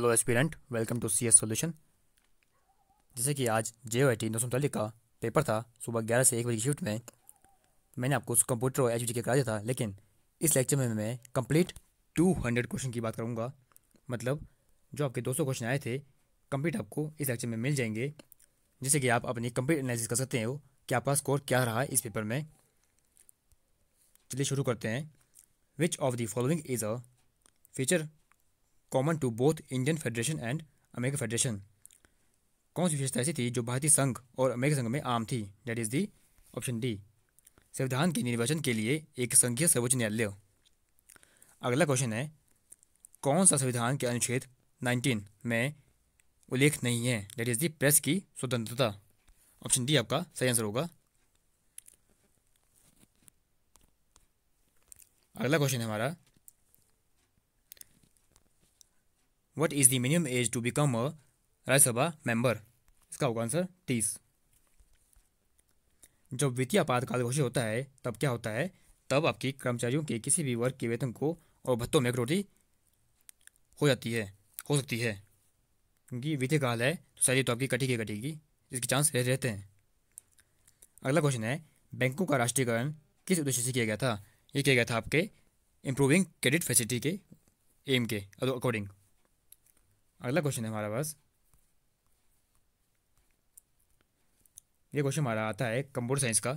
Hello aspirant welcome to C S solution जैसे कि आज जे ओ आई टी नौ का पेपर था सुबह ग्यारह से एक बजे की शिफ्ट में मैंने आपको उस कंप्यूटर और एच डी के करा दिया था लेकिन इस लेक्चर में मैं कंप्लीट टू हंड्रेड क्वेश्चन की बात करूँगा मतलब जो आपके दो सौ क्वेश्चन आए थे कंप्लीट आपको इस लेक्चर में मिल जाएंगे जैसे कि आप अपनी कंप्लीट एनालिसिस कर सकते हो कि आपका स्कोर क्या रहा इस पेपर में चलिए शुरू करते हैं which of the following is a feature common to both Indian federation and America federation कौन सी विशेषता ऐसी थी जो भारतीय संघ और अमेरिका संघ में आम थी that is the option D संविधान के निर्वाचन के लिए एक संघीय सर्वोच्च न्यायालय अगला क्वेश्चन है कौन सा संविधान के अनुच्छेद 19 में उल्लेख नहीं है डेट इज़ दी प्रेस की स्वतंत्रता ऑप्शन डी आपका सही आंसर होगा अगला क्वेश्चन है हमारा what is the minimum age to become a Rajya Sabha member इसका होगा आंसर तीस जब वित्तीय आपातकाल घोषित होता है तब क्या होता है तब आपकी कर्मचारियों के किसी भी वर्ग के वेतन को और भत्तों में कटौती हो जाती है हो सकती है क्योंकि वित्तीय काल है तो सारी तो आपकी कटेगी कटेगी इसके चांस रह रहते हैं अगला क्वेश्चन है बैंकों का राष्ट्रीयकरण किस उद्देश्य से किया गया था ये किया गया था आपके इम्प्रूविंग क्रेडिट फैसिलिटी के एम के अकॉर्डिंग अगला क्वेश्चन है हमारा पास ये क्वेश्चन हमारा आता है कंप्यूटर साइंस का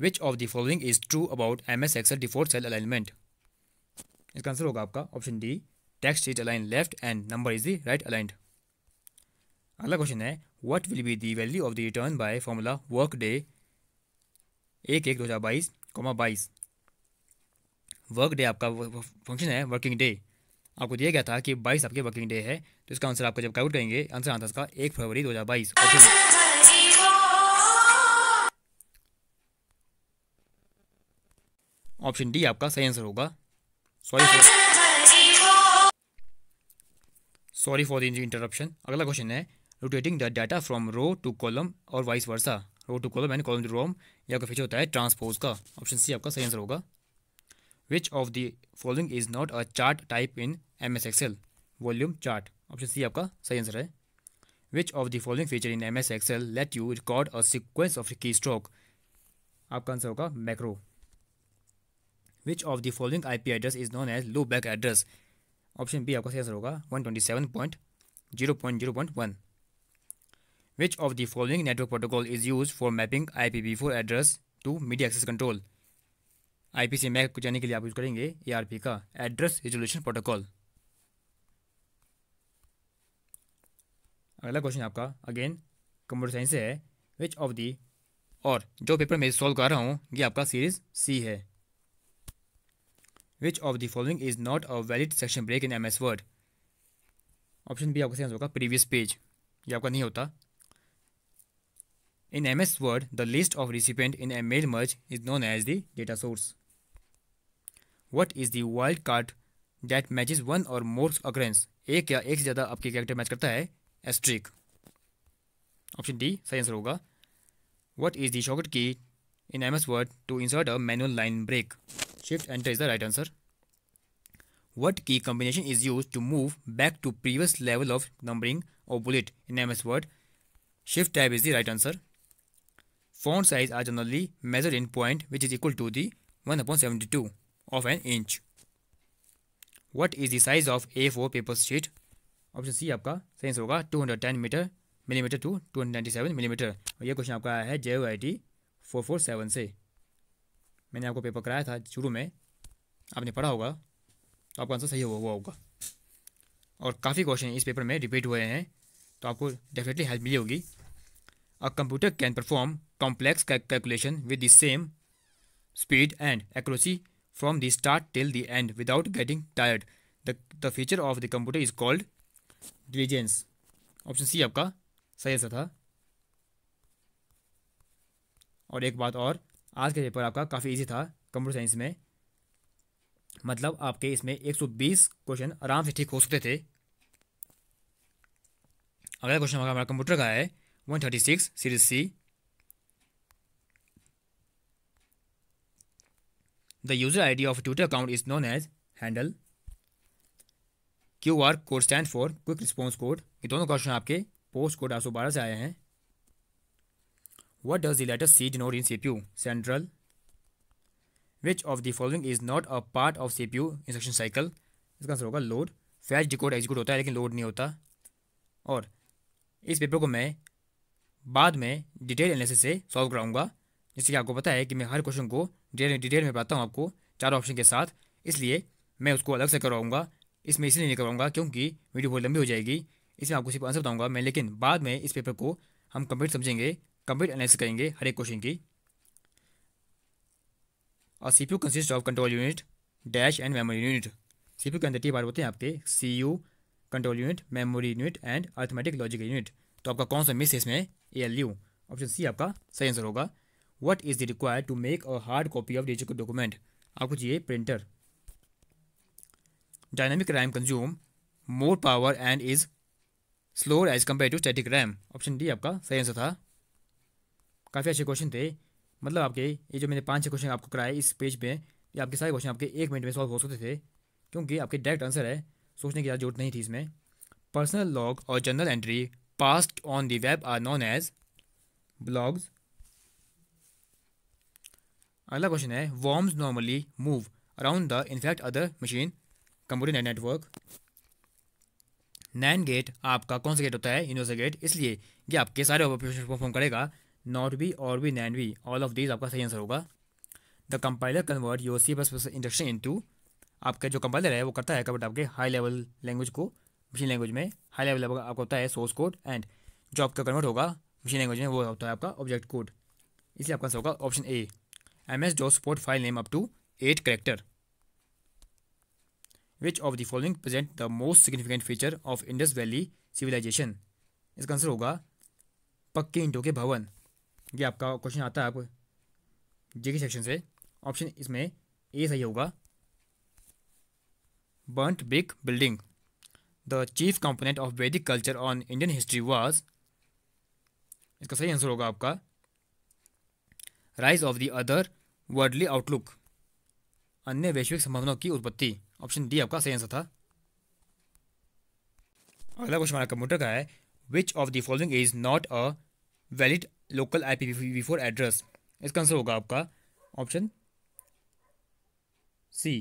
which of the following is true about M S Excel default cell alignment इसका आंसर होगा आपका option D text is align left and number is the right aligned अगला क्वेश्चन है what will be the value of the return by formula workday एक एक दो हज़ार बाईस कॉमा बाईस वर्क डे आपका फंक्शन है वर्किंग डे आपको दिया गया था कि बाईस आपके वर्किंग डे है तो इसका आंसर आपको जब काउट करेंगे आंसर आता इसका एक फरवरी दो हज़ार बाईस ऑप्शन डी आपका सही आंसर होगा sorry for sorry for the interruption अगला क्वेश्चन है rotating the data from row to column और vice versa row to column and column to row या फिर होता है ट्रांसपोज का ऑप्शन सी आपका सही आंसर होगा which of the following is not a chart type in MS Excel? Volume chart. Option C आपका सही आंसर है Which of the following feature in MS Excel let you record a sequence of keystroke? आपका answer होगा macro. Which of the following IP address is known as loopback address? Option B आपका सही answer होगा 127.0.0.1 Which of the following network protocol is used for mapping IPv4 address to media access control? I P सी MAC को जाने के लिए आप use करेंगे ए आर पी का एड्रेस रिजोल्यूशन प्रोटोकॉल अगला क्वेश्चन आपका अगेन कंप्यूटर साइंस से है विच ऑफ दी और जो पेपर मैं सॉल्व कर रहा हूँ ये आपका सीरीज सी है which of the following is not a valid section break in M S Word option B आपका सही होगा प्रीवियस पेज ये आपका नहीं होता M S Word the list of recipient in a mail merge is known as the data source What is is wildcard wild card that or one or more occurrences एक या एक से ज़्यादा आपके कैरेक्टर मैच करता है asterisk option D सही answer होगा what is the shortcut key in M S Word to insert a manual line break shift enter is the right answer What key combination is used to move back to previous level of numbering or bullet in MS Word? Shift tab is the right answer. Font size are generally measured in point which is equal to the 1 upon 72. of an inch what is the size of A four paper sheet option C आपका सही होगा two hundred ten metre millimetre to two hundred ninety seven millimetre और ये question आपका आया है J I T four four seven से मैंने आपको पेपर कराया था शुरू में आपने पढ़ा होगा तो आपका आंसर सही हुआ हुआ होगा और काफ़ी क्वेश्चन इस पेपर में रिपीट हुए हैं तो आपको डेफिनेटली हेल्प मिली होगी a computer can perform complex calculation with the same speed and accuracy from the start till the end without getting tired the the feature of the computer is called diligence option c आपका सही ऐसा था और एक बात और आज का पेपर आपका काफ़ी इजी था कंप्यूटर साइंस में मतलब आपके इसमें 120 क्वेश्चन आराम से ठीक हो सकते थे अगला क्वेश्चन हमारा कंप्यूटर का है 136 series C The user ID of a Twitter account is known as handle. Q R code stand for quick response code ये दोनों क्वेश्चन आपके पोस्ट कोड आठ सौ बारह से आए हैं what does the letter C denote in C P U central which of the following is not a part of C P U instruction cycle इसका आंसर होगा लोड फैच डिकोड एग्जीक्यूट होता है लेकिन लोड नहीं होता और इस paper को मैं बाद में डिटेल एनालिसिस से सॉल्व कराऊंगा जैसे कि आपको पता है कि मैं हर क्वेश्चन को डिटेल डिटेल में बताता हूँ आपको चार ऑप्शन के साथ इसलिए मैं उसको अलग से करवाऊँगा इसमें इसलिए नहीं करवाऊँगा क्योंकि वीडियो बहुत लंबी हो जाएगी इसमें आपको सिर्फ आंसर बताऊँगा मैं लेकिन बाद में इस पेपर को हम कंप्लीट समझेंगे कंप्लीट एनालिसिस करेंगे हर एक क्वेश्चन की और C P U consist of control unit dash and memory unit C P U के अंदर तीन बार होते हैं आपके C U control unit memory unit and arithmetic logical unit तो आपका कौन सा मिस है इसमें A L U option C आपका सही आंसर होगा what is required to make a hard copy of digital document आपको चाहिए printer dynamic RAM consume more power and is slower as compare to static RAM option D आपका सही answer था काफ़ी अच्छे क्वेश्चन थे मतलब आपके ये जो मैंने पाँच छः क्वेश्चन आपको कराए इस पेज पे ये आपके सारे क्वेश्चन आपके एक मिनट में सॉल्व हो सकते थे क्योंकि आपके डायरेक्ट आंसर है सोचने की ज़्यादा जरूरत नहीं थी इसमें पर्सनल लॉग और general entry past on the web are known as blogs अगला क्वेश्चन है worms normally move around the infect other machine computer network NAND gate आपका कौन सा गेट होता है यूनिवर्सल गेट इसलिए ये आपके सारे ऑपरेशन परफॉर्म करेगा नॉट बी और B NAND B all of these आपका सही आंसर होगा the compiler convert your C bus induction in to आपका जो कंपाइलर है वो करता है कबट आपके हाई लेवल लैंग्वेज को मशीन लैंग्वेज में हाई लेवल आपका होता है सोर्स कोड एंड जो आपका कन्वर्ट होगा मशीन लैंग्वेज में वो होता है आपका ऑब्जेक्ट कोड इसलिए आपका आंसर होगा option A M S DOS support file name up to eight character which of the following present the most significant feature of Indus valley civilization इसका आंसर होगा पक्के इंटों के भवन ये आपका क्वेश्चन आता है आप जे के सेक्शन से ऑप्शन इसमें ए सही होगा burnt big building the chief component of Vedic culture on Indian history was इसका सही आंसर होगा आपका rise of the other worldly outlook अन्य वैश्विक संभावनाओं की उत्पत्ति ऑप्शन डी आपका सही आंसर था अगला क्वेश्चन हमारा कंप्यूटर का है which of the following is not a valid local I P four address इसका आंसर होगा आपका ऑप्शन सी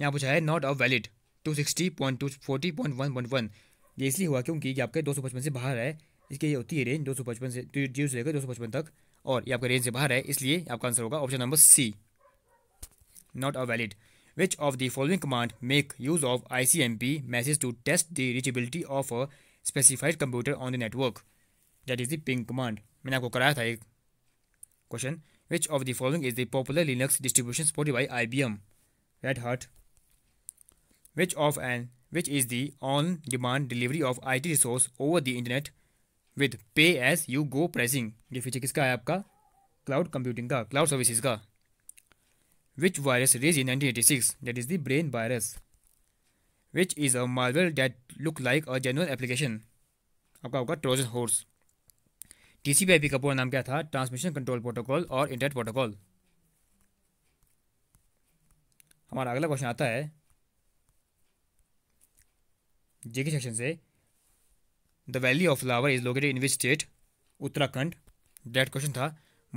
यहाँ पूछा है not a valid two sixty point two forty point one point one ये इसलिए हुआ क्योंकि ये आपके दो सौ पचपन से बाहर है इसकी ये होती है रेंज दो सौ पचपन से जीरो से लेकर दो सौ पचपन तक और ये आपका रेंज से बाहर है इसलिए आपका आंसर होगा option number C not a valid which of the following command make use of ICMP message to test the reachability of a specified computer on the network that is the ping command मैंने आपको कराया था एक question which of the following is the popular Linux distribution supported by I B M Red Hat which of and which is the on demand delivery of I T resource over the internet with pay as you go pricing ये feature किसका है आपका cloud computing का cloud services का which virus rage in nineteen eighty six that is the brain virus which is a malware that look like a genuine application आपका होगा Trojan horse T C I P का पूरा नाम क्या था transmission control protocol और internet protocol हमारा अगला क्वेश्चन आता है जेके सेक्शन से द वैली ऑफ लावर is located in which state Uttarakhand that question था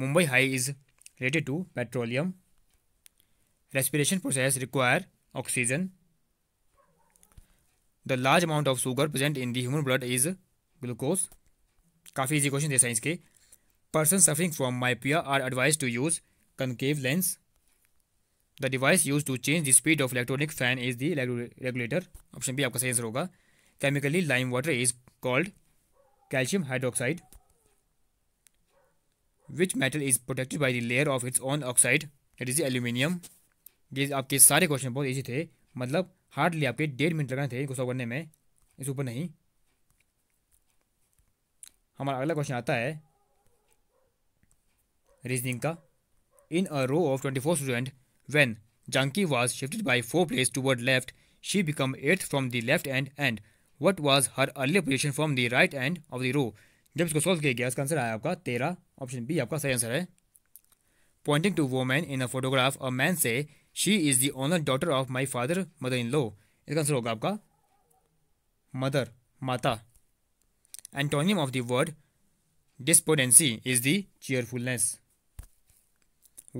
Mumbai high is related to petroleum respiration process require oxygen the large amount of sugar present in the human blood is glucose काफ़ी easy question थे science के person suffering from myopia are advise to use concave lens the device use to change the speed of electronic fan is the regulator option भी आपका सही answer होगा chemically lime water is called calcium hydroxide which metal is protected by the layer of its own oxide that is aluminium ये आपके सारे question बहुत easy थे मतलब हार्डली आपके डेढ़ मिनट लगाए थे इनको सॉल्व करने में इस ऊपर नहीं हमारा अगला क्वेश्चन आता है रीजनिंग का in a row of twenty four student when Janki was shifted by four place toward left she become eighth from the left end and what was her early position from the right end of the row जब इसको solve किया गया इसका answer आया आपका तेरह option B आपका सही आंसर है pointing to woman in a photograph a man say she is the only daughter of my father mother in law इसका आंसर होगा आपका मदर माता antonym of the word despondency is the cheerfulness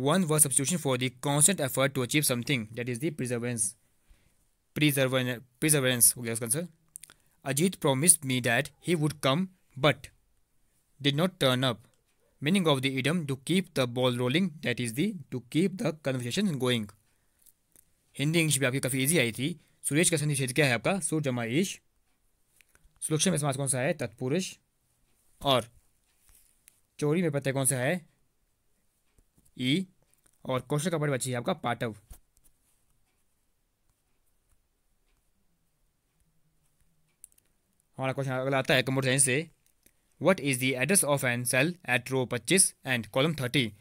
one व substitution for the constant effort to achieve something that is the perseverance perseverance हो गया उसका answer Ajit promised me that he would come but did not turn up. Meaning of the idiom to keep the ball rolling that is the to keep the conversation going. Hindi English भी आपकी काफ़ी easy आई थी सुरेश का संधि छेद क्या है आपका सुर जमा ईश सुलक्षण में समाज कौन सा है तत्पुरुष और चोरी में प्रत्यय कौन सा है ई और कौशल का बड़े बच्ची है आपका पाटव हमारा क्वेश्चन अगला आता है कंप्यूटर साइंस से what is the address of an cell at row पच्चीस एंड कॉलम थर्टी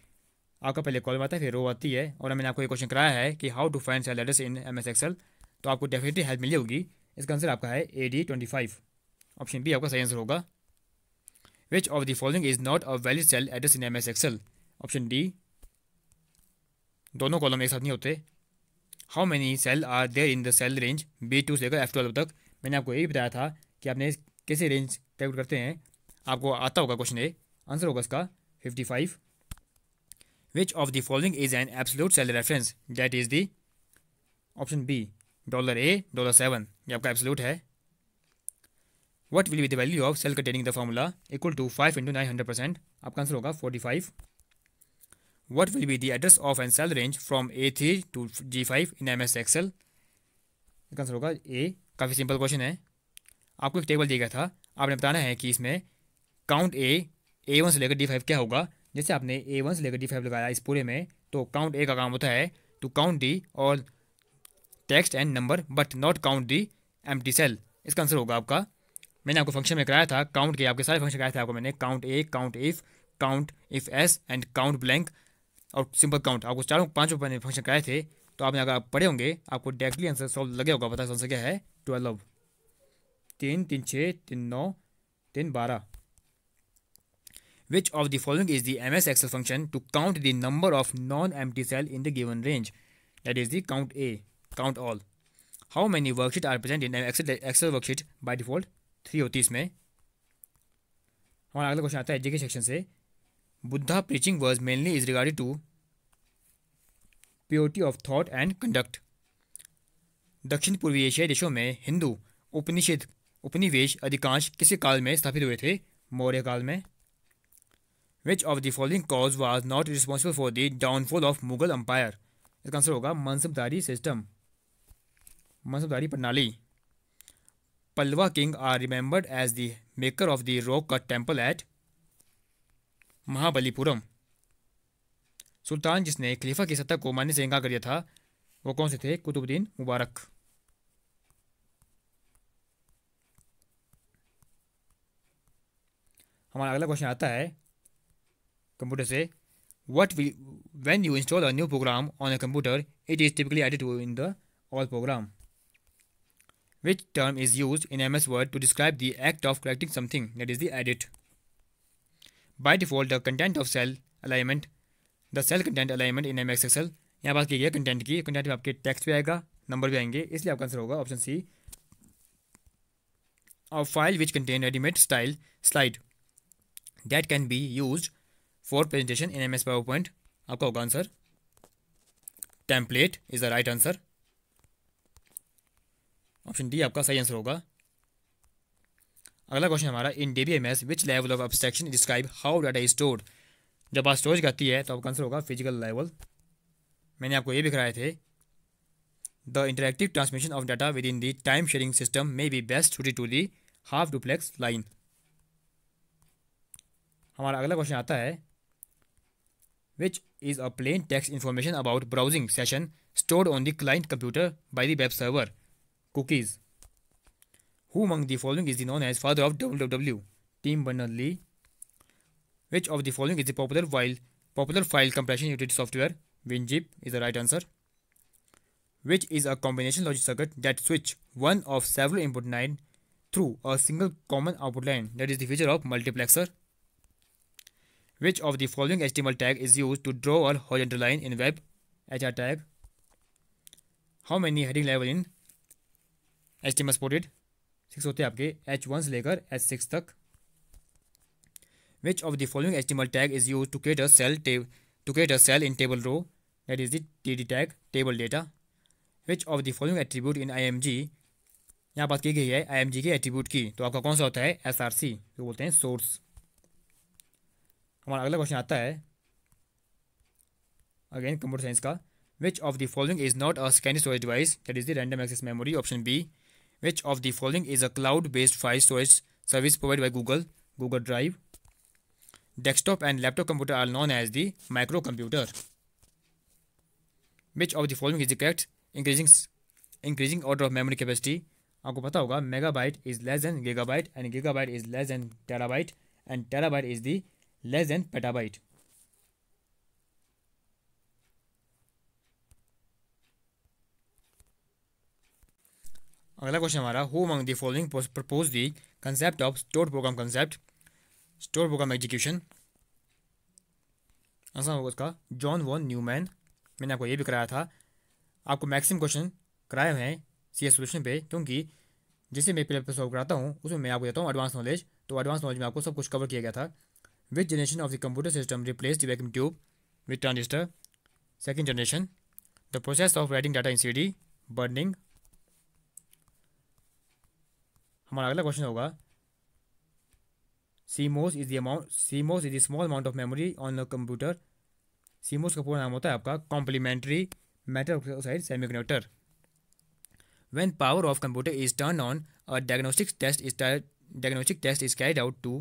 आपका पहले कॉलम आता है फिर रो आती है और मैंने आपको ये क्वेश्चन कराया है कि how to find cell address in M S Excel तो आपको डेफिनेटली हेल्प मिली होगी इसका आंसर आपका है A D twenty five option B आपका सही आंसर होगा which of the following is not a valid cell address in M S Excel option D दोनों कॉलम एक साथ नहीं होते how many cell are there in the cell range B two से लेकर एफ ट्वेल्व तक मैंने आपको यही बताया था कि आपने कैसे रेंज कैलकुलेट करते हैं आपको आता होगा क्वेश्चन ए आंसर होगा इसका fifty five which of the following is an absolute salary reference that is the option B dollar A dollar seven ये आपका एब्सोल्यूट है what will be the value of cell containing the formula equal to five into nine hundred percent आपका answer होगा forty five what will be what of be cell range from A three to G five in M S Excel Excel? Answer होगा A काफ़ी simple question है आपको एक table दिया गया था आपने बताना है कि इसमें काउंट ए ए वन से लेकर डी फाइव क्या होगा जैसे आपने ए वन से लेकर डी फाइव लगाया इस पूरे में तो काउंट ए का काम होता है टू काउंट डी और text and number but not count the एम सेल इसका आंसर होगा आपका मैंने आपको फंक्शन में कराया था काउंट के आपके सारे फंक्शन कराए थे आपको मैंने count A count if count if S and count blank और सिंपल काउंट आपको चारों पाँचों मैंने फंक्शन कराए थे तो आपने अगर आप पढ़े होंगे आपको डायरेक्टली आंसर सॉल्व लगे होगा पता आंसर क्या है ट्वेल्व तीन तीन छः तीन नौ तीन बारह which of the following is the M S Excel function to count the number of non empty cell in the given range that is the count A count all how many worksheet are present in Excel worksheet by default three होती इसमें हमारा अगला question आता है जे K section से Buddha preaching were mainly is regarded to purity of thought and conduct दक्षिण पूर्वी एशियाई देशों में हिंदू उपनिषद उपनिवेश अधिकांश किसी काल में स्थापित हुए थे मौर्य काल में which of the following cause was not responsible for the downfall of Mughal empire इसका आंसर होगा मनसबदारी सिस्टम मनसबदारी प्रणाली Pallava king are remembered as the maker of the rock cut temple at Mahabalipuram सुल्तान जिसने खलीफा की सत्ता को मान्य से इनकार कर दिया था वो कौन से थे कुतुबुद्दीन मुबारक हमारा अगला क्वेश्चन आता है कंप्यूटर से what when you install a new program on a computer it is typically added to in the all program which term is used in M S Word to describe the act of collecting something that is the edit by default the content of cell alignment the cell content alignment in M X Excel यहाँ बात की गई है content की content में आपके text भी आएगा नंबर भी आएंगे इसलिए आपका आंसर होगा ऑप्शन सी और file which contain readymade style slide that be used for presentation in M S PowerPoint आपका होगा answer template is the right answer option D आपका सही आंसर होगा अगला क्वेश्चन हमारा in D B M S which level of abstraction describe how data is stored जब आप storage करती है तो आपका आंसर होगा फिजिकल लेवल मैंने आपको ये भी कराए थे the interactive transmission of data within the time sharing system may be best suited to the half duplex line हमारा अगला क्वेश्चन आता है which is a plain text information about browsing session stored on the client computer by the web server cookies who among the following is the known as father of W W Tim Berners Lee which of the following is the popular while popular file compression utility software WinZip is the right answer which is a combination logic circuit that switch one of several input line through a single common output line that is the feature of multiplexer Which of the following HTML tag is used to draw a horizontal line in web HR tag? How many heading level in HTML supported? Six होते हैं आपके H one से लेकर H six तक which of the following H tag is use to create a cell to create a cell in table row that is the T D tag table data which of the following attribute in I M G यहाँ बात की गई है आई M जी के attribute की तो आपका कौन सा होता है एस आर सी तो बोलते हैं सोर्स हमारा अगला क्वेश्चन आता है अगेन कंप्यूटर साइंस का which of the following is not a scan storage device that is the random access memory option B which of the following is a cloud based file storage service provide by Google Google Drive desktop and laptop computer are known as the microcomputer which of the following is correct increasing increasing order of memory capacity आपको पता होगा megabyte is less than gigabyte and gigabyte is less than terabyte and terabyte is the less than petabyte अगला question हमारा who among the following propose the concept of store program concept store program execution answer होगा उसका John von Neumann मैंने आपको ये भी कराया था आपको मैक्सिम क्वेश्चन कराए हुए हैं सी एस सोल्यूशन पे क्योंकि जैसे मैं पेपर सॉल्व कराता हूँ उसमें मैं आपको देता हूँ एडवांस नॉलेज तो एडवांस नॉलेज में आपको सब कुछ कवर किया गया था Which generation of the computer system replaced the vacuum tube with transistor? Second generation. The process of writing data in CD, burning. हमारा अगला क्वेश्चन होगा CMOS is the amount CMOS is the small amount of memory on a computer CMOS का पूरा नाम होता है आपका complementary metal oxide semiconductor when power of computer is turned on a diagnostic test is diagnostic test is carried out to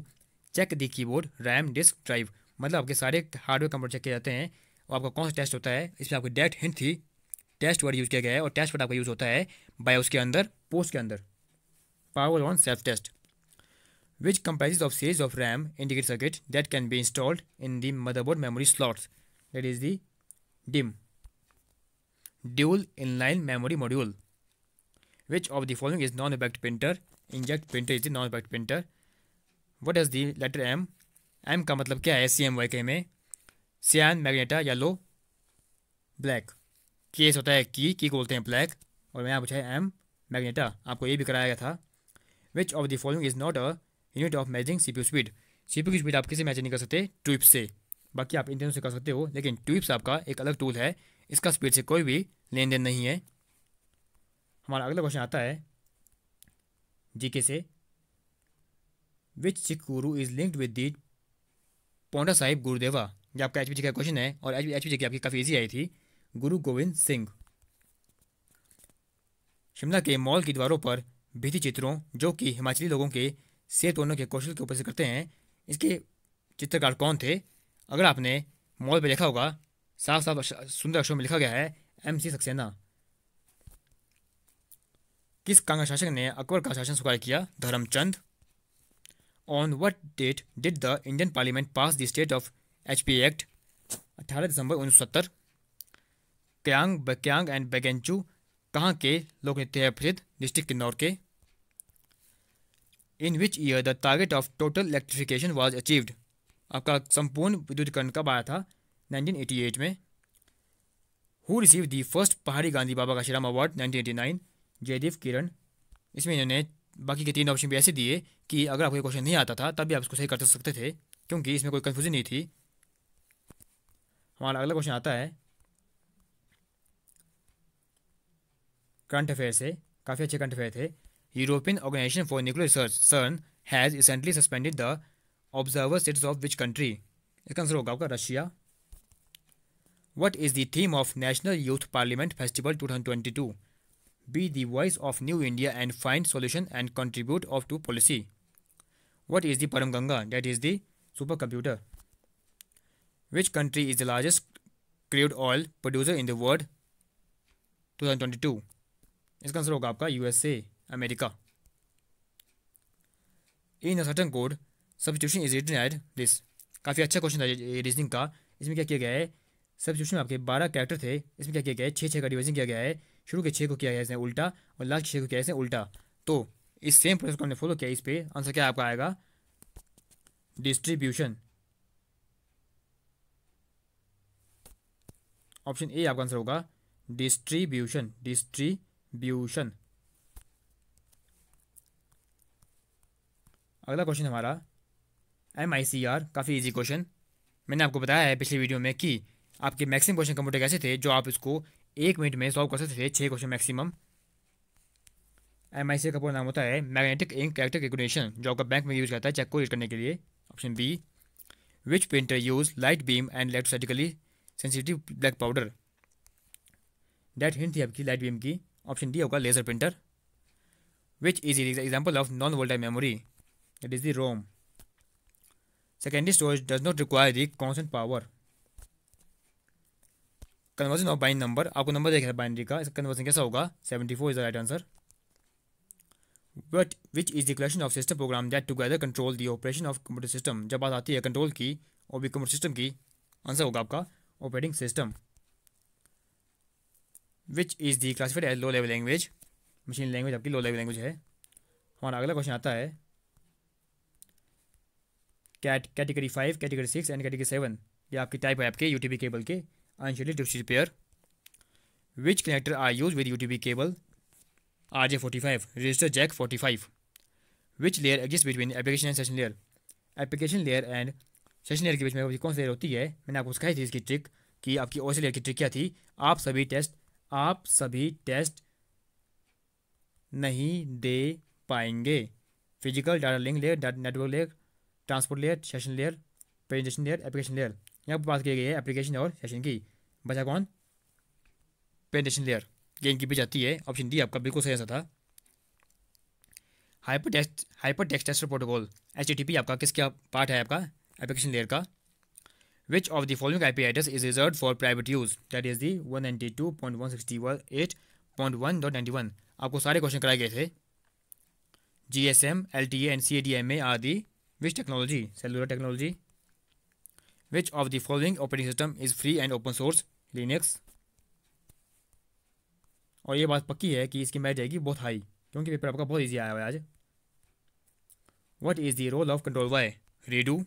check the keyboard RAM disk drive मतलब आपके सारे hardware computer check किए जाते हैं और आपका कौन सा टेस्ट होता है इसमें आपको डेट हिंट थी टेस्ट वर्ड यूज़ किया गया है और टेस्ट वर्ड आपका यूज़ होता है बाय उसके अंदर पोस्ट के अंदर power on self test which comprises of series of RAM integrated circuit that can be installed in the motherboard memory slots that is the DIMM dual inline memory module which of the following is non impact printer inkjet printer is the non impact printer what is the letter M M का मतलब क्या है C M Y के में सियान magenta yellow black case होता है की की को बोलते हैं ब्लैक और मैं यहाँ पूछा है एम मैग्नेटा आपको ये भी कराया गया था which of the following is not a unit of measuring C P speed C P की स्पीड आप किसी मैच नहीं कर सकते ट्यूब से बाकी आप इंटरनेट से कर सकते हो लेकिन ट्विप्स आपका एक अलग टूल है इसका स्पीड से कोई भी लेन देन नहीं है हमारा अगला क्वेश्चन आता है जीके से which Sikh guru is linked with the Paonta Sahib Gurudeva ये आपका एच पी जी का क्वेश्चन है और एच एच पी जी की आपकी काफ़ी ईजी आई थी गुरु गोविंद सिंह शिमला के मॉल की दीवारों पर भित्ति चित्रों जो कि हिमाचली लोगों के सेहत तोड़ने के कौशल के ऊपर से करते हैं इसके चित्रकार कौन थे अगर आपने मॉल पर देखा होगा साफ साफ सुंदर अक्षरों में लिखा गया है एम सी सक्सेना किस कांग्रेस शासक ने अकबर का शासन स्वीकार किया Dharamchand on what date did the Indian parliament pass the state of H P act अठारह दिसंबर उन्नीस सौ सत्तर क्यांग बक्यांग एंड बैगेंचू कहाँ के लोक नृत्य है प्रसिद्ध डिस्ट्रिक्ट किन्नौर के in which year the target of total electrification was achieved आपका संपूर्ण विद्युतीकरण कब आया था 1988 में हु रिसीव द फर्स्ट पहाड़ी गांधी बाबा का काशीराम अवार्ड 1989 जयदेव किरण इसमें इन्होंने बाकी के तीन ऑप्शन भी ऐसे दिए कि अगर आपको क्वेश्चन नहीं आता था तब भी आप इसको सही कर तो सकते थे क्योंकि इसमें कोई कन्फ्यूजन नहीं थी हमारा अगला क्वेश्चन आता है करंट अफेयर से काफ़ी अच्छे करंट अफेयर थे European Organization for Nuclear Research CERN has recently suspended the observer status of which country इसका आंसर होगा आपका Russia what is the theme of National Youth Parliament Festival two thousand twenty two Be the voice of New India and find solution and contribute of to policy. What is the Paramganga? That is the supercomputer. Which country is the largest crude oil producer in the world? 2022. इसका answer होगा आपका USA America in a certain code substitution is written at this काफ़ी अच्छा question था reasoning का इसमें क्या किया गया है सब्सिट्यूशन में आपके बारह कैरेक्टर थे इसमें क्या किया गया है छः छः का डिवीजन किया गया है शुरू के छः को किया गया इसने उल्टा और लास्ट छः को किया इसने उल्टा तो इस सेम प्रोसेस को हमने फॉलो किया इस पर आंसर क्या आपका आएगा डिस्ट्रीब्यूशन ऑप्शन ए आपका आंसर होगा डिस्ट्रीब्यूशन डिस्ट्रीब्यूशन अगला क्वेश्चन हमारा एम आई सी आर काफ़ी इजी क्वेश्चन मैंने आपको बताया है पिछली वीडियो में कि आपके मैक्सिमम क्वेश्चन कंप्यूटर कैसे थे जो आप इसको एक मिनट में सॉल्व कर सकते थे छः question maximum M I C का पूरा नाम होता है मैग्नेटिक इंक कैरेक्टर रिकोनेशन जो आपका बैंक में यूज़ करता है चेक को रीड करने के लिए option B which printer use light beam and electrostatically sensitive black powder that hint थी आपकी लाइट बीम की ऑप्शन डी होगा laser printer which is example of non volatile memory that is the ROM secondary storage does not require the constant power conversion of binary number आपको number देख रहे binary का इसका conversion कैसा होगा seventy four is the right answer but which is the collection of system program that together control the operation of computer system जब बात आती है कंट्रोल की और भी कंप्यूटर सिस्टम की आंसर होगा आपका operating system which is the classified as low level language machine language आपकी लो लेवल लैंग्वेज है हमारा अगला क्वेश्चन आता है cat category five category six and category seven ये आपकी टाइप है आपके यूटीपी केबल के unshieldy two-stage pair. Which connector are used with UTP cable RJ45 resistor jack 45? Which layer exists between application and session layer? Application layer and session layer के बीच में कौन सी layer होती है मैंने आपको सिखाई थी इसकी ट्रिक कि आपकी ओ लेयर की ट्रिक क्या थी आप सभी टेस्ट आप सभी टेस्ट नहीं दे पाएंगे physical data link layer network layer transport layer session layer presentation layer application layer यहाँ पर बात की गई है एप्लीकेशन और सेशन की बचा कौन पेंटेशन लेयर ये इनकी भी जाती है ऑप्शन डी आपका बिल्कुल सही ऐसा था hyper test hyper text test protocol H T T P आपका किसका पार्ट है आपका एप्लीकेशन लेयर का which of the following I P address is reserved for private use that is the one ninety two point one sixty one eight point one dot ninety one आपको सारे question कराए गए थे G S M L T A and C D M A are the the which technology cellular technology Which of the following operating system is free and open source Linux. और ये बात पक्की है कि इसकी मैच जाएगी बहुत high क्योंकि पेपर आपका बहुत ईजी आया हुआ है आज what is the role of control Y redo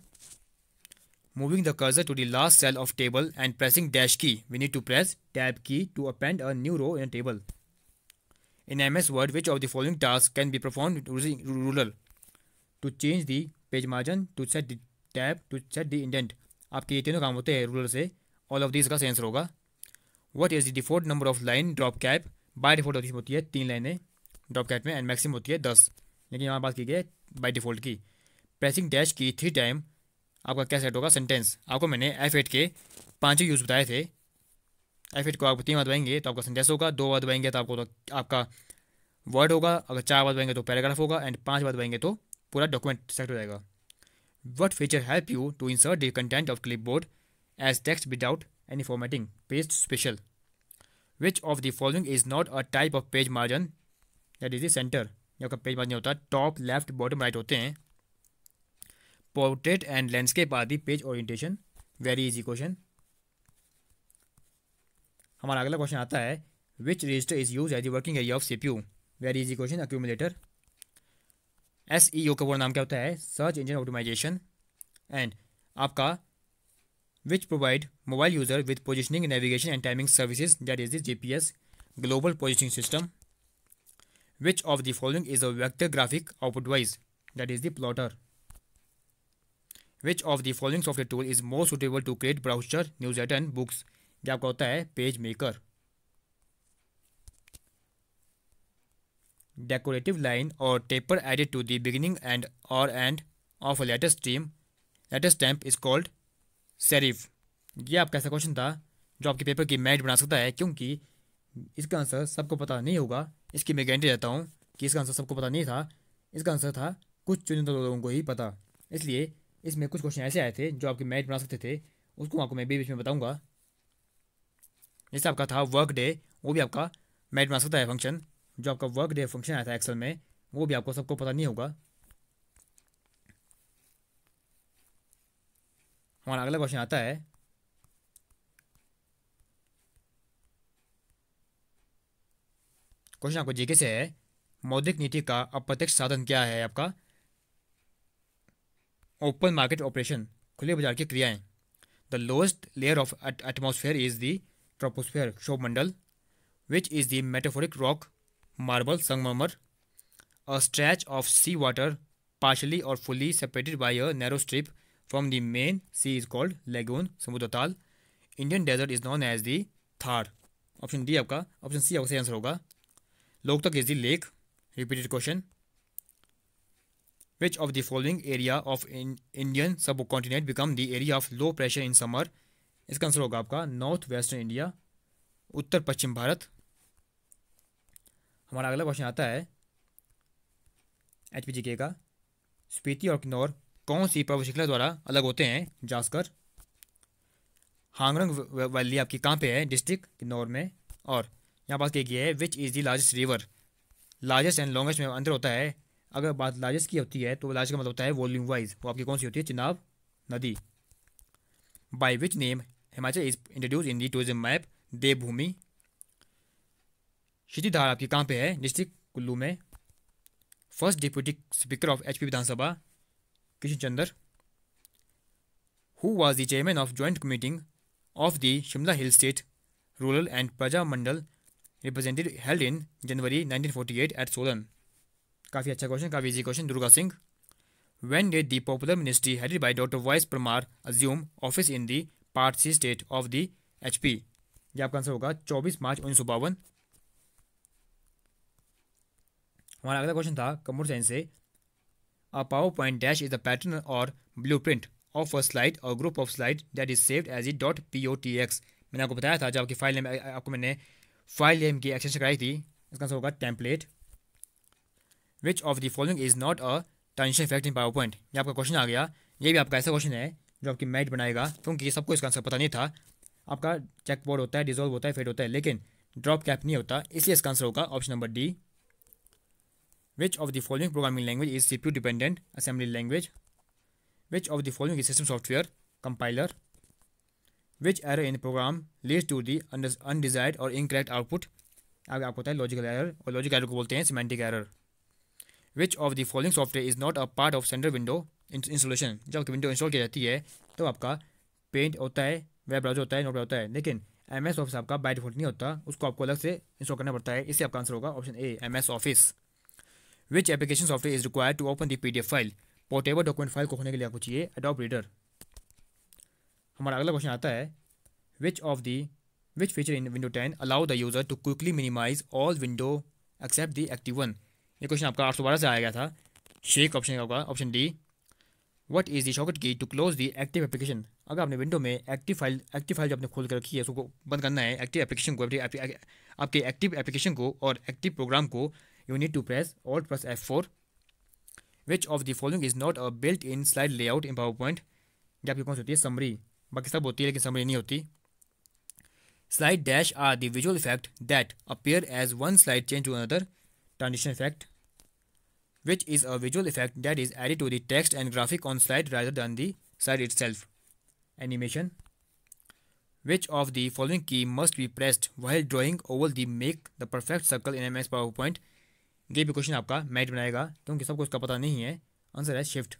moving the cursor to the last cell of table and pressing dash key we need to press tab key to append a new row in table in M S word which of the following task can be perform ruler? To change the page margin to set the tab to set the indent आपके ये तीनों काम होते हैं ruler से all of this का सेंसर होगा what is the default number of line drop cap by default option होती है तीन लाइनें ड्रॉप कैप में एंड मैक्सिमम होती है दस लेकिन यहाँ बात की गई है बाई डिफ़ॉल्ट की pressing dash key three time आपका क्या सेट होगा सेंटेंस आपको मैंने एफ एट के पाँच यूज़ बताए थे एफ एट को आप तीन बार दबाएंगे तो आपका सेंटेंस होगा दो बार दबाएंगे तो आपको तो आपका वर्ड होगा अगर चार बार दबाएंगे तो पैराग्राफ होगा एंड पाँच बार दबाएंगे तो पूरा डॉक्यूमेंट सेलेक्ट हो जाएगा What feature help you to insert the content of clipboard as text without any formatting? Paste special. Which of the following is not a type of page margin? That is the center. आपका page margin होता है top left bottom right होते हैं portrait and landscape आदि page orientation very easy question हमारा अगला question आता है which register is use as working area of CPU very easy question accumulator S E O का पूरा नाम क्या होता है सर्च इंजन ऑटोमाइजेशन एंड आपका which provide mobile user with positioning navigation and timing services that is the G P S global positioning system which of the following is a vector graphic output wise that is the plotter which of the following software tool is most suitable to create brochure newsletter and books ये आपका होता है page maker decorative line or taper added to the beginning and or end of a letter stem letter stamp is called serif ये आपका ऐसा question था जो आपके पेपर की मैरिट बना सकता है क्योंकि इसका आंसर सबको पता नहीं होगा इसकी मैं गारंटी देता हूँ कि इसका आंसर सबको पता नहीं था इसका आंसर था कुछ चुनिंदा लोगों को ही पता इसलिए इसमें कुछ क्वेश्चन ऐसे आए थे जो आपकी मैरिट बना सकते थे उसको आपको मैं बीच बीच में बताऊँगा जैसे आपका था वर्क डे वो भी आपका मैरिट बना सकता है फंक्शन जो आपका वर्क डे फंक्शन आया था एक्सेल में वो भी आपको सबको पता नहीं होगा हमारा अगला क्वेश्चन आता है क्वेश्चन आपको जीके से है मौद्रिक नीति का अप्रत्यक्ष साधन क्या है आपका ओपन मार्केट ऑपरेशन खुले बाजार की क्रियाएं the lowest layer of atmosphere is the troposphere शोभमंडल which is the metaphoric rock marble संगमर a stretch of sea water partially और fully separated by a narrow strip from the main sea is called lagoon समुद्रताल Indian desert is known as the Thar option D आपका option C आपका सही answer होगा Loktak is the lake repeated question which of the following area of Indian सब subcontinent become the area of low pressure in summer इसका answer होगा आपका north western India उत्तर पश्चिम भारत हमारा अगला क्वेश्चन आता है एच पी जी के का स्पीति और किन्नौर कौन सी पर्वशिखला द्वारा अलग होते हैं जासकर हांगरंग वैली आपकी कहाँ पे है डिस्ट्रिक्ट किन्नौर में और यहाँ पास क्या है which is the largest river largest and longest में अंतर होता है अगर बात लार्जेस्ट की होती है तो लार्जेस्ट का मतलब होता है वॉल्यूम वाइज वो आपकी कौन सी होती है चिनाब नदी by which name Himachal is introduce in the tourism map Devbhoomi क्षिति धार आपकी कहाँ पे है डिस्ट्रिक्ट कुल्लू में first deputy speaker of HP Vidhan Sabha Kishan Chandra who was the chairman of joint meeting of the Shimla hill state rural and Praja Mandal represented held in January 1948 at Solan काफ़ी अच्छा question काफ़ी easy question Durga Singh when that the popular ministry headed by doctor Vice Parmar assume office in the party state of of H P ये आपका answer होगा 24 मार्च उन्नीस सौ बावन हमारा अगला क्वेश्चन था कंप्यूटर साइंस से a PowerPoint dash is the pattern और blueprint of a slide और group of slide that is saved as a dot P O T X मैंने आपको बताया था जब आपकी फाइल नेम आपको मैंने फाइल नेम की एक्सेस कराई थी इसका आंसर होगा template which of the following is not a transition effect in PowerPoint ये आपका क्वेश्चन आ गया ये भी आपका ऐसा क्वेश्चन है जो आपकी मैट बनाएगा क्योंकि सबको इसका आंसर पता नहीं था आपका चेक बोर्ड होता है डिजोल्व होता है फेड होता है लेकिन ड्रॉप कैप नहीं होता इसलिए इसका आंसर होगा option number D Which of the following programming language is CPU dependent assembly language? Which of the following is system software compiler? Which error in the program leads to the undesired और incorrect output? आगे आपको पता है logical error और logical error को बोलते हैं semantic error which of the following software is not a part of sender window installation जब विंडो इंस्टॉल की जाती है तो आपका पेंट होता है वेब ब्राउजर होता है नोट होता है लेकिन एम एस ऑफिस आपका बाइट डिफॉल्ट नहीं होता उसको आपको अलग से इंस्टॉल करना पड़ता है इससे आपका आंसर होगा option A M S Office which application software is required to open the P file portable document file को खोलने के लिए आपको चाहिए अडोब रीडर हमारा अगला क्वेश्चन आता है which of the which feature in window ten allow the user to quickly minimise all window except the active one ये क्वेश्चन आपका आठ सौ बारह से आया गया था शेक ऑप्शन होगा option D what is the shortcut key to close the active application अगर आपने विंडो में एक्टिव फाइल एक्टिव फाइल जो आपने खोल कर रखी है उसको बंद करना है एक्टिव एप्लीकेशन को आपके एक्टिव एप्लीकेशन को और एक्टिव प्रोग्राम को you need to press Alt plus F4. Which of the following is not a built-in slide layout in PowerPoint? ये कौन सी होती है summary. बाकी सब होती है लेकिन summary नहीं होती Slide dash are the visual effect that appear as one slide change to another transition effect. which is a visual effect that is added to the text and graphic on slide rather than the slide itself. Animation Which of the following key must be pressed while drawing over the make the perfect circle in MS PowerPoint? ये भी question आपका match बनाएगा क्योंकि सबको इसका पता नहीं है आंसर है shift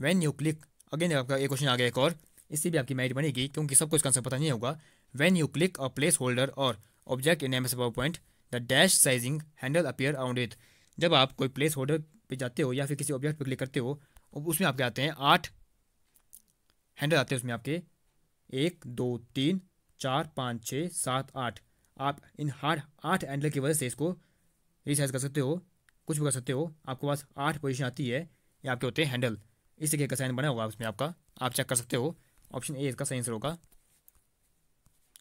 when you click again आपका एक क्वेश्चन आ गया एक और इससे भी आपकी मैरिट बनेगी क्योंकि सबको इसका आंसर पता नहीं होगा when you click a placeholder और object in M S PowerPoint the dash sizing handle appear around it जब आप कोई प्लेस होल्डर पर जाते हो या फिर किसी ऑब्जेक्ट पर क्लिक करते हो उसमें आपके आते हैं आठ हैंडल आते हैं उसमें आपके एक दो तीन चार पाँच छः सात आठ आप इन हार्ड आठ हैंडल की वजह से इसको रिसाइज कर सकते हो कुछ भी कर सकते हो आपके पास आठ पोजिशन आती है या आपके होते हैं हैंडल इस तरीके का साइन बना हुआ है उसमें आपका आप चेक कर सकते हो ऑप्शन ए इसका सही आंसर होगा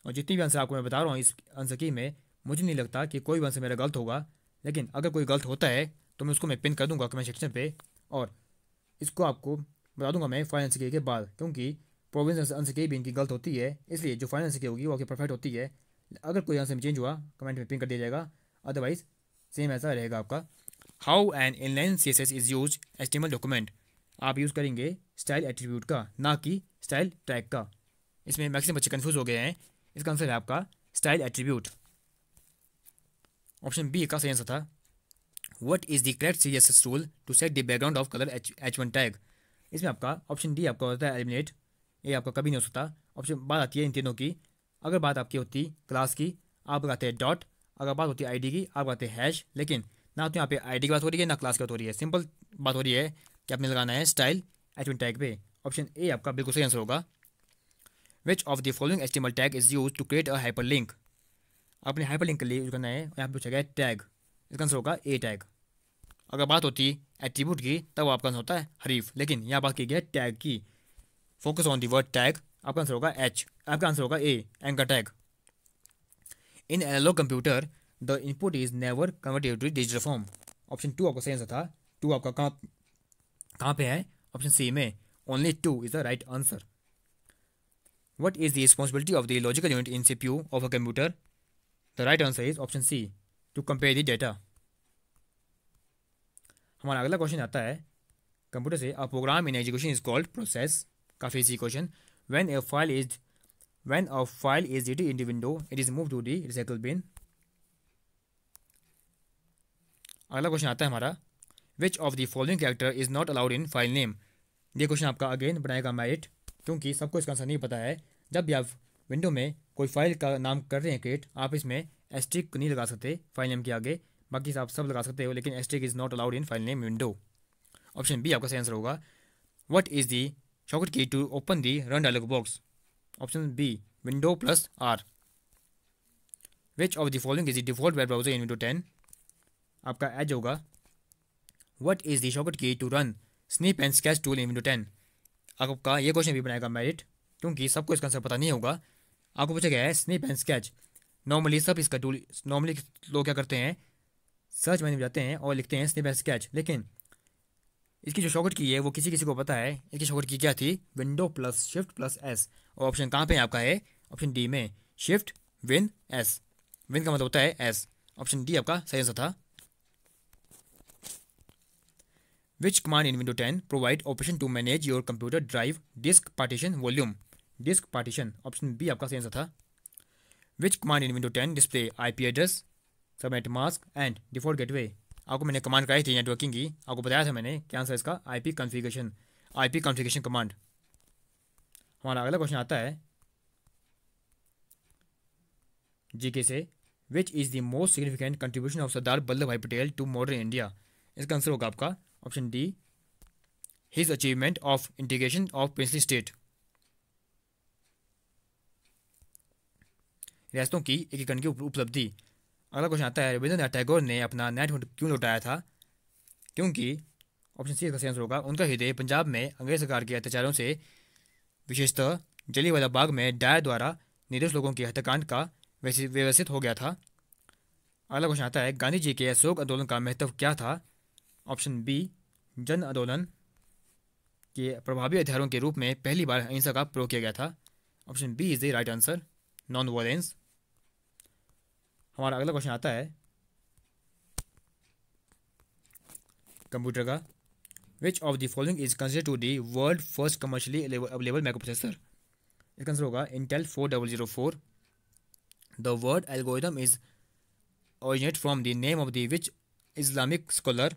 और जितनी भी आंसर आपको मैं बता रहा हूँ इस आंसर की में मुझे नहीं लगता कि कोई भी आंसर मेरा गलत होगा लेकिन अगर कोई गलत होता है तो मैं उसको मैं पिन कर दूंगा कमेंट सेक्शन पे और इसको आपको बता दूंगा मैं फाइनल आंसर के बाद क्योंकि प्रोविंस आंसर की भी इनकी गलत होती है इसलिए जो फाइनल आंसर की होगी वो आपकी परफेक्ट होती है अगर कोई आंसर में चेंज हुआ कमेंट में पिन कर दिया जाएगा अदरवाइज़ सेम ऐसा रहेगा आपका how an inline C S S is use HTML document आप यूज़ करेंगे स्टाइल एट्रीब्यूट का ना कि स्टाइल टैग का इसमें मैक्सिमम बच्चे कन्फ्यूज़ हो गए हैं इसका आंसर है आपका स्टाइल एट्रीब्यूट ऑप्शन बी का सही आंसर था what is the correct C S S rule to set the background of colour H H one tag इसमें आपका ऑप्शन डी आपका होता है एलिमिनेट ये आपका कभी नहीं हो सकता ऑप्शन बात आती है इन तीनों की अगर बात आपकी होती क्लास की आप लगाते हैं डॉट अगर बात होती है आईडी की आप कहते हैं हैश लेकिन ना तो यहाँ पे आईडी की बात हो रही है ना क्लास की बात हो रही है सिंपल बात हो रही है कि आपने लगाना है स्टाइल एच टैग पे ऑप्शन ए आपका बिल्कुल सही आंसर होगा which of the following H tag is use to create a hyperlink आपने हाइपर लिंक के लिए यूज करना है यहाँ पर पूछा गया टैग इसका आंसर होगा ए टैग अगर बात होती एट्रीब्यूट की तब आपका आंसर होता है हरीफ लेकिन यहाँ बात की गई है टैग की focus on the word tag आपका आंसर होगा एच आपका आंसर होगा A anchor tag in analog computer the input is never converted to digital form option two आपका सही आंसर था टू आपका कहाँ कहाँ पे है ऑप्शन सी में only two is the right answer what is the responsibility of the logical unit in C P U of a computer the right answer is option C to compare the data हमारा अगला question आता है computer से a program in execution is called process काफ़ी easy question when a file is When a file is written the window, it is moved to the recycle bin. अगला question आता है हमारा which of the following character is not allowed in file name ये question आपका again बनाएगा merit क्योंकि सबको इसका आंसर नहीं पता है जब भी आप विंडो में कोई फाइल का नाम कर रहे हैं क्रिएट आप इसमें एस्ट्रिक नहीं लगा सकते फाइल नेम के आगे बाकी आप सब लगा सकते हो लेकिन asterisk is not allowed in file name window option B आपका सही आंसर होगा what is the key to open the run dialog box option B window plus R which of the following is the default web browser in window ten आपका Edge होगा what is the shortcut key to run snip and sketch tool in window ten आपका ये question भी बनाएगा merit क्योंकि सबको इसका answer पता नहीं होगा आपको पूछा गया है स्नीप एंड स्केच नॉर्मली सब इसका टूल नॉर्मली लोग क्या करते हैं सर्च मैंने में जाते हैं और लिखते हैं स्नीप एंड स्केच लेकिन इसकी जो शॉर्टकट की है वो किसी किसी को पता है इसकी शॉर्टकट की क्या थी window plus shift plus S और ऑप्शन कहाँ पे है आपका है ऑप्शन डी में शिफ्ट विन एस विन का मतलब होता है एस ऑप्शन डी आपका सही आंसर था which command in window ten provide option to manage your computer drive disk partition volume disk partition option B आपका सही आंसर था which command in window ten display I P address subnet mask and default gateway आपको मैंने command कराई थी networking की आपको बताया था मैंने क्या आंसर इसका I P configuration I P command हमारा अगला क्वेश्चन आता है जीके से which is the most significant contribution of Sardar Vallabhbhai Patel to modern India इसका आंसर होगा आपका option D his achievement of integration of princely state रियातों की एकीकरण की उपलब्धि अगला क्वेश्चन आता है रविंद्रनाथ टैगोर ने अपना नेट क्यों लौटाया था क्योंकि ऑप्शन सी इसका आंसर होगा उनका हृदय पंजाब में अंग्रेज सरकार के अत्याचारों से विशेषतः जलीवाला बाग में डायर द्वारा निर्दोष लोगों के हत्याकांड का व्यवस्थित हो गया था अगला क्वेश्चन आता है गांधी जी के अशोक आंदोलन का महत्व क्या था ऑप्शन बी जन आंदोलन के प्रभावी हथियारों के रूप में पहली बार अहिंसा का प्रयोग किया गया था option B is the right answer non violence हमारा अगला क्वेश्चन आता है कंप्यूटर का which of the following is consider to the world first commercially available microprocessor इसका आंसर होगा Intel four double zero four the word algorithm is originate from the name of the which Islamic scholar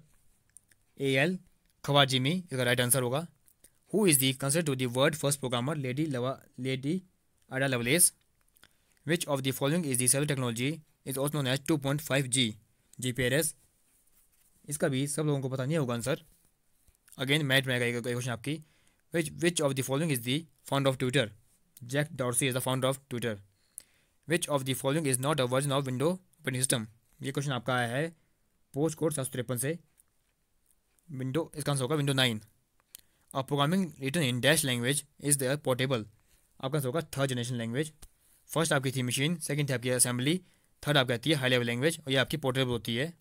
A L Khwarizmi इसका राइट answer होगा who is the consider to the world first programmer lady लवा lady Ada Lovelace which of the following is दिल cell technology is also known as two point five G G P R S इसका भी सब लोगों को पता नहीं होगा आंसर अगेन मैट में आएगा क्वेश्चन आपकी which which of the following is the found of Twitter Jack Dorsey is the found of Twitter which of the following is not a version of window operating system ये question आपका आया है post code सात सौ तिरपन से window इसका answer होगा विंडो नाइन और programming written in dash language is the portable आपका आंसर होगा थर्ड जनरेशन लैंग्वेज फर्स्ट आपकी थी मशीन सेकेंड थी आपकी असेंबली थर्ड आपकी आती है हाई लेवल लैंग्वेज और ये आपकी पोर्टेबल होती है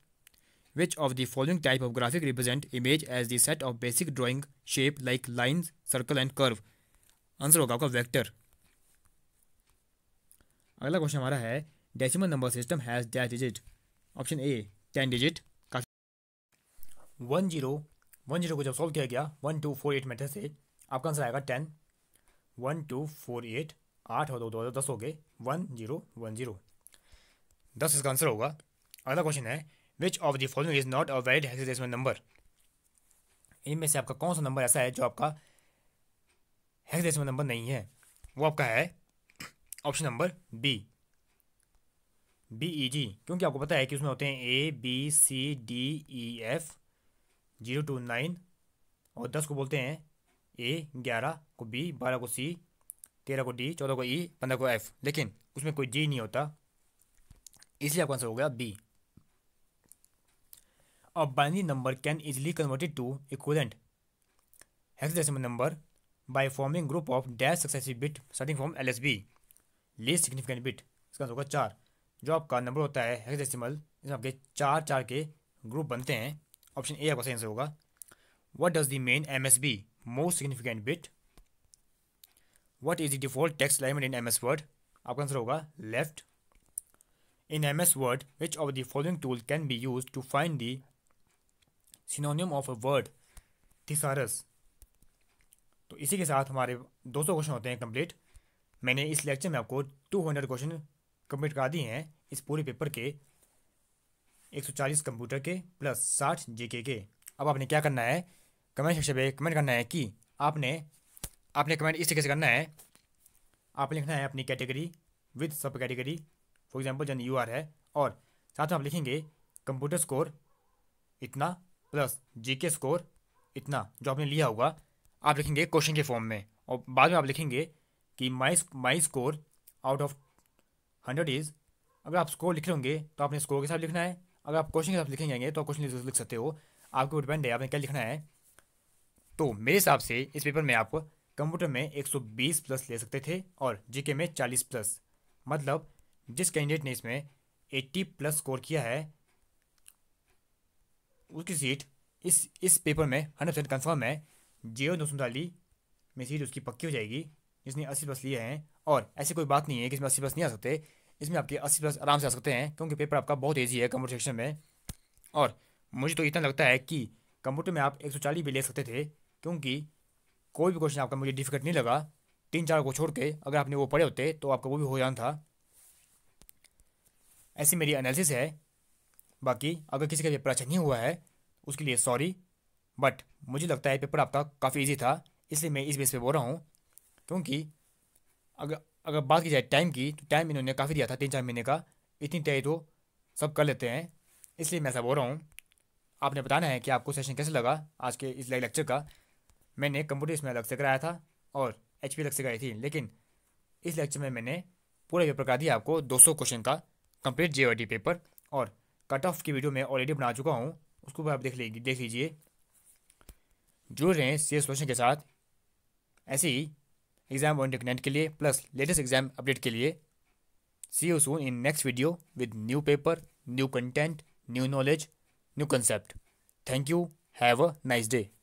Which of the following type of graphic represent image as the set of basic drawing shape like lines, circle and curve? Answer होगा आपका वेक्टर अगला क्वेश्चन हमारा है decimal number system has dash digit option A ten digit काफ़ी one zero one zero को जब solve किया गया one two four eight method से आपका आंसर आएगा ten one two four eight आठ और दो तो दो हज़ार दस हो गए वन जीरो वन जीरो दस इसका आंसर होगा अगला क्वेश्चन है which of the following is not a valid hexadecimal number इनमें से आपका कौन सा नंबर ऐसा है जो आपका हेक्साडेसिमल नंबर नहीं है वो आपका है option number B B E G क्योंकि आपको पता है कि उसमें होते हैं A B C D E F zero two nine और दस को बोलते हैं ए ग्यारह को बी बारह को सी तेरह को डी चौदह को ई e, पंद्रह को एफ लेकिन उसमें कोई जी नहीं होता इसलिए आपका आंसर हो गया B A binary number can easily converted to equivalent hexadecimal number by forming group of dash successive bit starting from LSB least significant bit इसका होगा चार जो आपका नंबर होता है हेक्साडेसिमल इसमें आपके चार चार के ग्रुप बनते हैं ऑप्शन ए आपका सही आंसर होगा what does the main M S B most significant bit what is the default text line in M S word आपका आंसर होगा left in M S word which of the following tool can be use to find the synonym of a word thesaurus तो इसी के साथ हमारे 200 question होते हैं complete मैंने इस लेक्चर में आपको 200 क्वेश्चन कंप्लीट करा दिए हैं इस पूरे पेपर के 140 कंप्यूटर के प्लस 60 जीके के अब आपने क्या करना है कमेंट सेक्शन पे कमेंट करना है कि आपने आपने कमेंट इस तरीके से करना है आप लिखना है अपनी category with sub category for example gen U R है और साथ में आप लिखेंगे कंप्यूटर स्कोर इतना प्लस जीके स्कोर इतना जो आपने लिया होगा आप लिखेंगे क्वेश्चन के फॉर्म में और बाद में आप लिखेंगे कि my my score out of hundred is अगर आप स्कोर लिख होंगे तो आपने स्कोर के साथ लिखना है अगर आप क्वेश्चन के साथ लिखे जाएंगे तो क्वेश्चन लिख सकते हो आपके ऊपर डिपेंड है आपने क्या लिखना है तो मेरे हिसाब से इस पेपर में आप कंप्यूटर में 120 प्लस ले सकते थे और जीके में 40 प्लस मतलब जिस कैंडिडेट ने इसमें 80 प्लस स्कोर किया है उसकी सीट इस इस पेपर में हंड्रेड परसेंट कन्फर्म है जे ओ नौसुंताली में सीट उसकी पक्की हो जाएगी जिसने अस्सी प्लस लिए हैं और ऐसी कोई बात नहीं है कि इसमें अस्सी प्लस नहीं आ सकते इसमें आपके अस्सी प्लस आराम से आ सकते हैं क्योंकि पेपर आपका बहुत ईजी है कंप्यूटर सेक्शन में और मुझे तो इतना लगता है कि कंप्यूटर में आप एक सौ चालीस भी ले सकते थे क्योंकि कोई भी क्वेश्चन आपका मुझे डिफिकल्ट नहीं लगा तीन चार को छोड़ के अगर आपने वो पढ़े होते तो आपका वो भी हो जाना था ऐसी मेरी एनालिसिस है बाकी अगर किसी का पेपर अच्छा नहीं हुआ है उसके लिए सॉरी बट मुझे लगता है पेपर आपका काफ़ी ईजी था इसलिए मैं इस बेस पे बोल रहा हूँ क्योंकि अगर अगर बात की जाए टाइम की तो टाइम इन्होंने काफ़ी दिया था तीन चार महीने का इतनी तय तो सब कर लेते हैं इसलिए मैं ऐसा बोल रहा हूँ आपने बताना है कि आपको सेशन कैसे लगा आज के इस लेक्चर का मैंने कंप्यूटर इसमें अलग से कराया था और एच पी अलग से कराई थी लेकिन इस लेक्चर में मैंने पूरा पेपर करा दिया आपको 200 क्वेश्चन का कंप्लीट जे पेपर और कट ऑफ की वीडियो मैं ऑलरेडी बना चुका हूँ उसको भी आप देख लीजिए देख लीजिए जुड़ रहे हैं सी सोल्यूशन के साथ ऐसे ही एग्जाम वन टेक्नेट के लिए प्लस लेटेस्ट एग्जाम अपडेट के लिए see you soon in next video with new paper new content new knowledge new concept thank you have a nice day